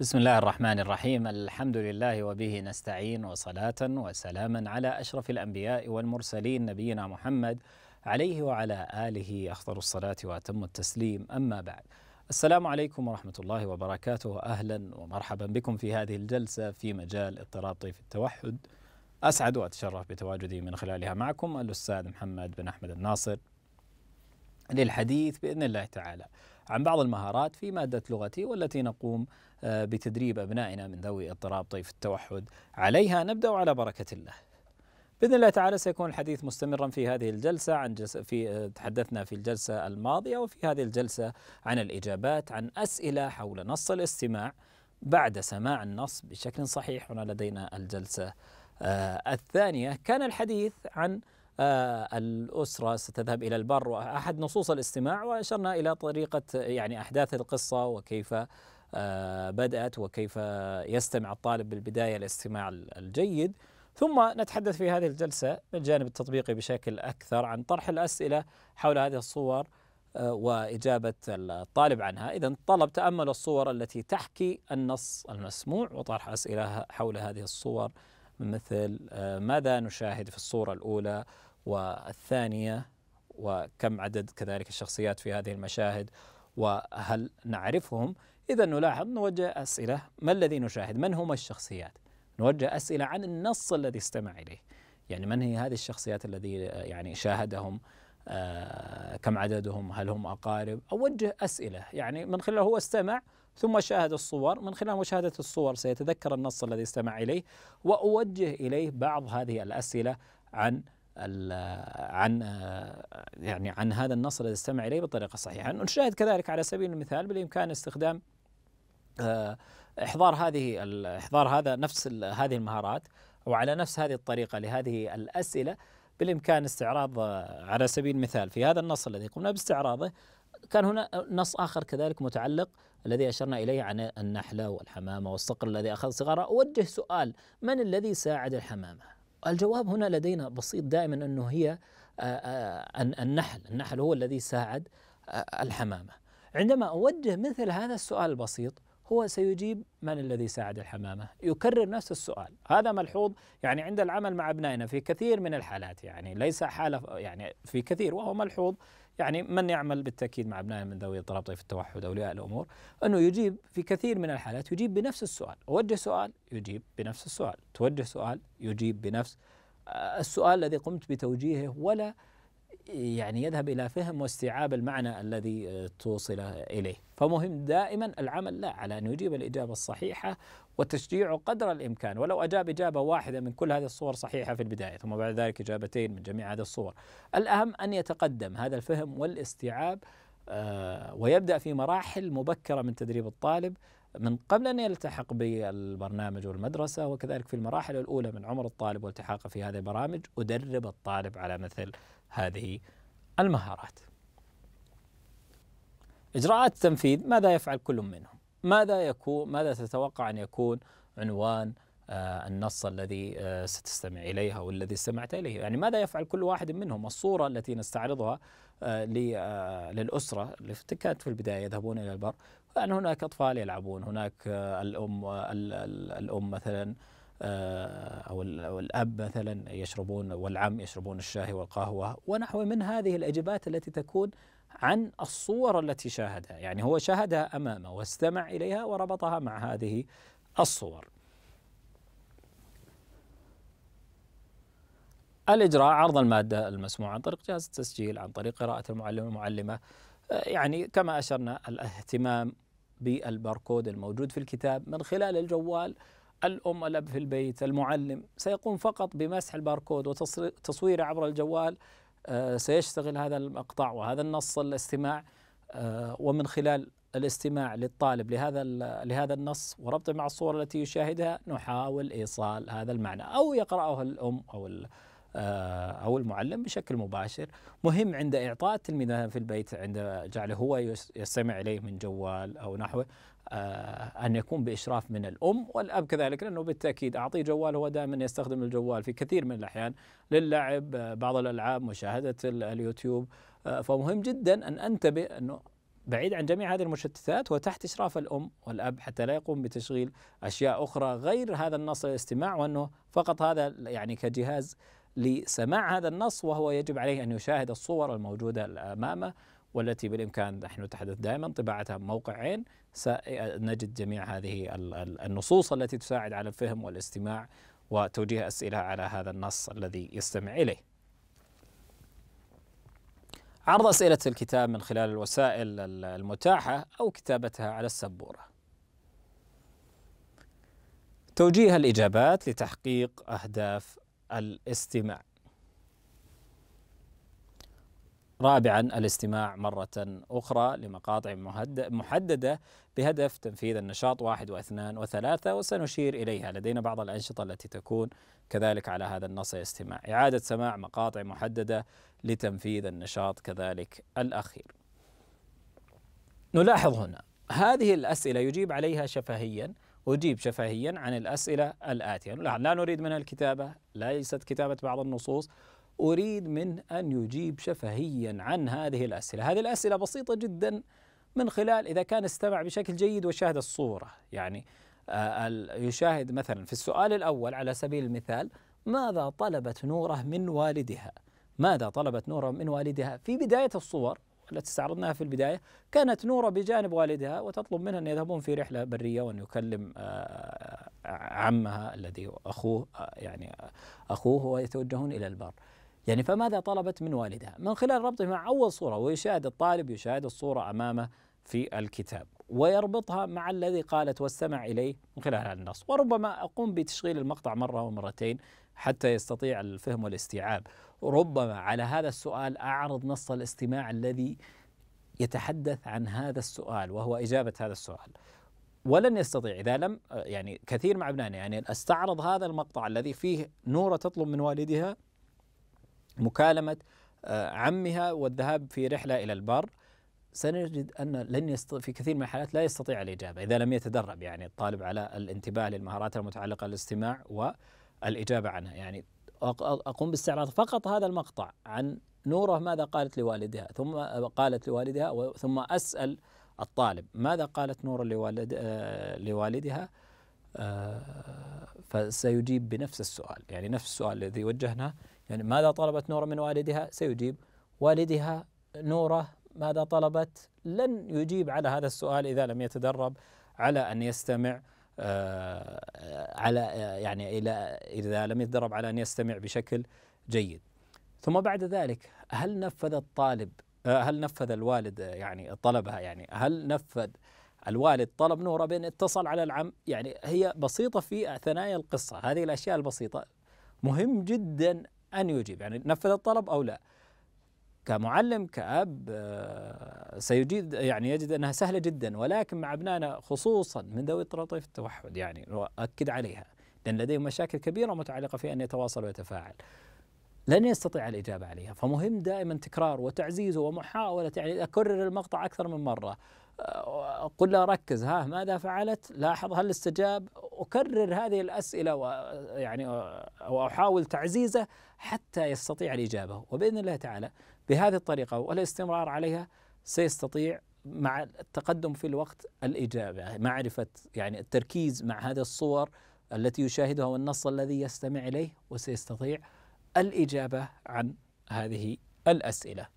بسم الله الرحمن الرحيم الحمد لله وبه نستعين وصلاة وسلاما على أشرف الأنبياء والمرسلين نبينا محمد عليه وعلى آله أخطر الصلاة وأتم التسليم أما بعد السلام عليكم ورحمة الله وبركاته أهلا ومرحبا بكم في هذه الجلسة في مجال اضطراب طيف التوحد أسعد وأتشرف بتواجدي من خلالها معكم الأستاذ محمد بن أحمد الناصر للحديث بإذن الله تعالى عن بعض المهارات في مادة لغتي والتي نقوم آه، بتدريب أبنائنا من ذوي اضطراب طيف التوحد عليها نبدأ على بركة الله بإذن الله تعالى سيكون الحديث مستمرا في هذه الجلسة عن جلسة في آه، تحدثنا في الجلسة الماضية وفي هذه الجلسة عن الإجابات عن أسئلة حول نص الاستماع بعد سماع النص بشكل صحيح هنا لدينا الجلسة آه الثانية كان الحديث عن آه، الأسرة ستذهب إلى البر وأحد نصوص الاستماع وأشرنا إلى طريقة يعني أحداث القصة وكيف آه، بدأت وكيف يستمع الطالب بالبداية الاستماع الجيد ثم نتحدث في هذه الجلسة من الجانب التطبيقي بشكل أكثر عن طرح الأسئلة حول هذه الصور آه، وإجابة الطالب عنها إذا الطلب تأمل الصور التي تحكي النص المسموع وطرح أسئلة حول هذه الصور مثل ماذا نشاهد في الصورة الأولى والثانية وكم عدد كذلك الشخصيات في هذه المشاهد وهل نعرفهم إذا نلاحظ نوجه أسئلة ما الذي نشاهد من هم الشخصيات نوجه أسئلة عن النص الذي استمع إليه يعني من هي هذه الشخصيات الذي آه، يعني شاهدهم آه، كم عددهم هل هم أقارب أوجه أسئلة يعني من خلاله هو استمع ثم شاهد الصور من خلال مشاهدة الصور سيتذكر النص الذي استمع إليه وأوجه إليه بعض هذه الأسئلة عن عن يعني عن هذا النص الذي استمع اليه بطريقه صحيحه، نشاهد كذلك على سبيل المثال بالامكان استخدام آه، احضار هذه احضار هذا نفس هذه المهارات وعلى نفس هذه الطريقه لهذه الاسئله بالامكان استعراض آه، على سبيل المثال في هذا النص الذي قمنا باستعراضه كان هنا نص اخر كذلك متعلق الذي اشرنا اليه عن النحله والحمامه والصقر الذي اخذ صغاره اوجه سؤال من الذي ساعد الحمامه؟ الجواب هنا لدينا بسيط دائما أنه هي آه، آه، النحل النحل هو الذي ساعد آه، الحمامة عندما أوجه مثل هذا السؤال البسيط هو سيجيب من الذي ساعد الحمامة يكرر نفس السؤال هذا ملحوظ يعني عند العمل مع أبنائنا في كثير من الحالات يعني ليس حالة يعني في كثير وهو ملحوظ يعني من يعمل بالتأكيد مع أبنائنا من ذوي اضطراب طيف التوحد أولياء الأمور أنه يجيب في كثير من الحالات يجيب بنفس السؤال أوجه سؤال يجيب بنفس السؤال توجه سؤال يجيب بنفس آه، السؤال الذي قمت بتوجيهه ولا يعني يذهب الى فهم واستيعاب المعنى الذي آه، توصل اليه، فمهم دائما العمل لا على ان يجيب الاجابه الصحيحه وتشجيعه قدر الامكان، ولو اجاب اجابه واحده من كل هذه الصور صحيحه في البدايه، ثم بعد ذلك اجابتين من جميع هذه الصور. الاهم ان يتقدم هذا الفهم والاستيعاب آه، ويبدا في مراحل مبكره من تدريب الطالب من قبل ان يلتحق بالبرنامج والمدرسه وكذلك في المراحل الاولى من عمر الطالب والتحاقه في هذه البرامج ادرب الطالب على مثل هذه المهارات. إجراءات التنفيذ ماذا يفعل كل منهم؟ ماذا يكون ماذا تتوقع أن يكون عنوان آه، النص الذي آه، ستستمع اليها أو الذي استمعت إليه يعني ماذا يفعل كل واحد منهم الصورة التي نستعرضها آه، للأسرة التي كانت في البداية يذهبون إلى البر أن يعني هناك أطفال يلعبون هناك الأم الأم مثلا آه، أو الأب مثلا يشربون والعم يشربون الشاي والقهوة ونحو من هذه الأجابات التي تكون عن الصور التي شاهدها يعني هو شاهدها أمامه واستمع إليها وربطها مع هذه الصور الإجراء عرض المادة المسموعة عن طريق جهاز التسجيل عن طريق قراءة المعلم المعلمة آه، يعني كما أشرنا الاهتمام بالباركود الموجود في الكتاب من خلال الجوال الأم الأب في البيت المعلم سيقوم فقط بمسح الباركود وتصويره عبر الجوال آه، سيشتغل هذا المقطع وهذا النص الاستماع آه، ومن خلال الاستماع للطالب لهذا لهذا النص وربطه مع الصورة التي يشاهدها نحاول إيصال هذا المعنى أو يقرأه الأم أو آه، أو المعلم بشكل مباشر مهم عند إعطاء التلميذ في البيت عند جعله هو يستمع إليه من جوال أو نحوه آه، أن يكون بإشراف من الأم والأب كذلك لأنه بالتأكيد أعطيه جوال هو دائما يستخدم الجوال في كثير من الأحيان للعب آه، بعض الألعاب مشاهدة اليوتيوب فمهم جدا أن أنتبه أنه بعيد عن جميع هذه المشتتات وتحت إشراف الأم والأب حتى لا يقوم بتشغيل أشياء أخرى غير هذا النص الاستماع وأنه فقط هذا يعني كجهاز لسماع هذا النص وهو يجب عليه أن يشاهد الصور الموجودة أمامه والتي بالإمكان نحن نتحدث دائما طباعتها موقع عين سنجد جميع هذه النصوص التي تساعد على الفهم والاستماع وتوجيه أسئلة على هذا النص الذي يستمع إليه عرض أسئلة الكتاب من خلال الوسائل المتاحة أو كتابتها على السبورة توجيه الإجابات لتحقيق أهداف الاستماع رابعا الاستماع مرة أخرى لمقاطع محددة بهدف تنفيذ النشاط واحد واثنان وثلاثة وسنشير إليها لدينا بعض الأنشطة التي تكون كذلك على هذا النص الاستماع إعادة سماع مقاطع محددة لتنفيذ النشاط كذلك الأخير نلاحظ هنا هذه الأسئلة يجيب عليها شفهيا أجيب شفهيا عن الأسئلة الآتية لا نريد منها الكتابة ليست كتابة بعض النصوص أريد من أن يجيب شفهيا عن هذه الأسئلة هذه الأسئلة بسيطة جدا من خلال إذا كان استمع بشكل جيد وشاهد الصورة يعني آه، يشاهد مثلا في السؤال الأول على سبيل المثال ماذا طلبت نوره من والدها ماذا طلبت نوره من والدها في بداية الصور التي استعرضناها في البداية كانت نورة بجانب والدها وتطلب منها أن يذهبون في رحلة برية وأن يكلم آه، آه، عمها الذي أخوه آه، يعني أخوه ويتوجهون إلى البر يعني فماذا طلبت من والدها من خلال ربطه مع أول صورة ويشاهد الطالب يشاهد الصورة أمامه في الكتاب ويربطها مع الذي قالت واستمع إليه من خلال النص وربما أقوم بتشغيل المقطع مرة ومرتين حتى يستطيع الفهم والاستيعاب ربما على هذا السؤال أعرض نص الاستماع الذي يتحدث عن هذا السؤال وهو إجابة هذا السؤال ولن يستطيع إذا لم يعني كثير مع ابنائنا يعني أستعرض هذا المقطع الذي فيه نورة تطلب من والدها مكالمة آه، عمها والذهاب في رحلة إلى البر سنجد أن لن يست... في كثير من الحالات لا يستطيع الإجابة إذا لم يتدرب يعني الطالب على الانتباه للمهارات المتعلقة بالاستماع والإجابة عنها يعني أقوم باستعراض فقط هذا المقطع عن نوره ماذا قالت لوالدها ثم قالت لوالدها ثم أسأل الطالب ماذا قالت نوره لوالد آه، لوالدها آه، فسيجيب بنفس السؤال يعني نفس السؤال الذي وجهناه يعني ماذا طلبت نورة من والدها سيجيب والدها نورة ماذا طلبت لن يجيب على هذا السؤال إذا لم يتدرب على أن يستمع آه، على آه، يعني إلى إذا لم يتدرب على أن يستمع بشكل جيد ثم بعد ذلك هل نفذ الطالب آه، هل نفذ الوالد يعني طلبها يعني هل نفذ الوالد طلب نوره بأن اتصل على العم يعني هي بسيطة في ثنايا القصة هذه الأشياء البسيطة مهم جدا أن يجيب يعني نفذ الطلب أو لا كمعلم كأب آه، سيجد يعني يجد أنها سهلة جدا ولكن مع أبنائنا خصوصا من ذوي الترطيف التوحد يعني أؤكد عليها لأن لديهم مشاكل كبيرة متعلقة في أن يتواصل ويتفاعل لن يستطيع الإجابة عليها فمهم دائما تكرار وتعزيز ومحاولة يعني أكرر المقطع أكثر من مرة قل له ركز ها ماذا فعلت لاحظ هل استجاب أكرر هذه الأسئلة ويعني وأحاول تعزيزه حتى يستطيع الإجابة وبإذن الله تعالى بهذه الطريقة والاستمرار عليها سيستطيع مع التقدم في الوقت الإجابة يعني معرفة يعني التركيز مع هذه الصور التي يشاهدها والنص الذي يستمع إليه وسيستطيع الإجابة عن هذه الأسئلة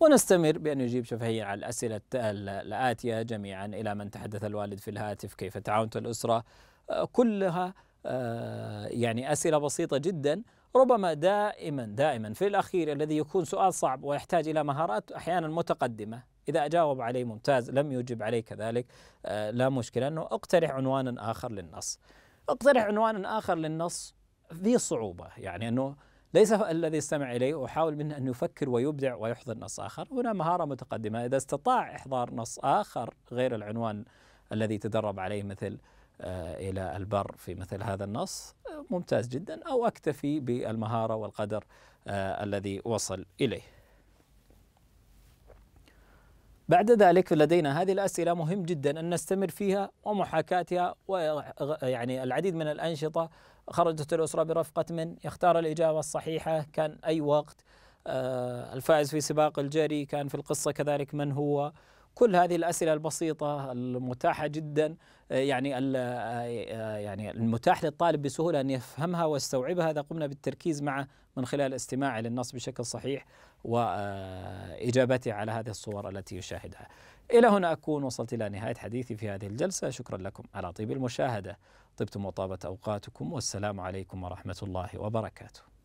ونستمر بأن يجيب شفهيا على الأسئلة الآتية جميعا إلى من تحدث الوالد في الهاتف كيف تعاونت الأسرة آه، كلها آه، يعني أسئلة بسيطة جدا ربما دائما دائما في الأخير الذي يكون سؤال صعب ويحتاج إلى مهارات أحيانا متقدمة إذا أجاوب عليه ممتاز لم يجب عليه كذلك آه، لا مشكلة أنه اقترح عنوانا آخر للنص اقترح عنوانا آخر للنص فيه صعوبة يعني أنه ليس الذي يستمع إليه أحاول منه أن يفكر ويبدع ويحضر نص آخر هنا مهارة متقدمة إذا استطاع إحضار نص آخر غير العنوان الذي تدرب عليه مثل آه، إلى البر في مثل هذا النص آه، ممتاز جدا أو أكتفي بالمهارة والقدر آه، الذي وصل إليه بعد ذلك لدينا هذه الأسئلة مهم جدا أن نستمر فيها ومحاكاتها ويعني العديد من الأنشطة خرجت الأسرة برفقة من يختار الإجابة الصحيحة كان أي وقت آه، الفائز في سباق الجري كان في القصة كذلك من هو كل هذه الاسئله البسيطه المتاحه جدا آه، يعني آه، آه، يعني المتاح للطالب بسهوله ان يفهمها ويستوعبها هذا قمنا بالتركيز معه من خلال استماعه للنص بشكل صحيح واجابته على هذه الصور التي يشاهدها. الى هنا اكون وصلت الى نهايه حديثي في هذه الجلسه، شكرا لكم على طيب المشاهده. طبتم وطابت اوقاتكم والسلام عليكم ورحمه الله وبركاته.